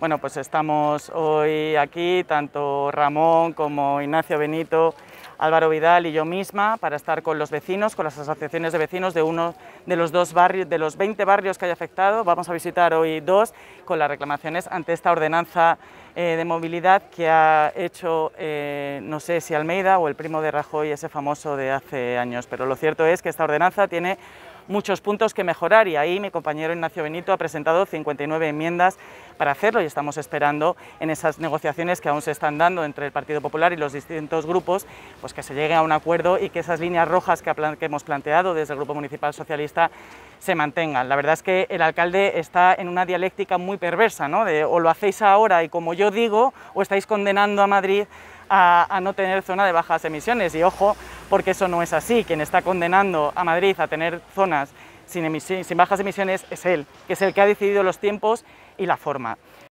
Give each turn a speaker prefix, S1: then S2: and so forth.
S1: Bueno, pues estamos hoy aquí, tanto Ramón como Ignacio Benito, Álvaro Vidal y yo misma, para estar con los vecinos, con las asociaciones de vecinos de uno de los dos barrios, de los 20 barrios que haya afectado. Vamos a visitar hoy dos con las reclamaciones ante esta ordenanza eh, de movilidad que ha hecho, eh, no sé si Almeida o el primo de Rajoy, ese famoso de hace años. Pero lo cierto es que esta ordenanza tiene muchos puntos que mejorar y ahí mi compañero Ignacio Benito ha presentado 59 enmiendas para hacerlo y estamos esperando en esas negociaciones que aún se están dando entre el Partido Popular y los distintos grupos, pues que se llegue a un acuerdo y que esas líneas rojas que, que hemos planteado desde el Grupo Municipal Socialista se mantengan. La verdad es que el alcalde está en una dialéctica muy perversa, ¿no? De, o lo hacéis ahora y como yo digo, o estáis condenando a Madrid a, no tener zona de bajas emisiones. Y ojo, porque eso no es así. Quien está condenando a Madrid a tener zonas sin bajas emisiones es él, que es el que ha decidido los tiempos y la forma.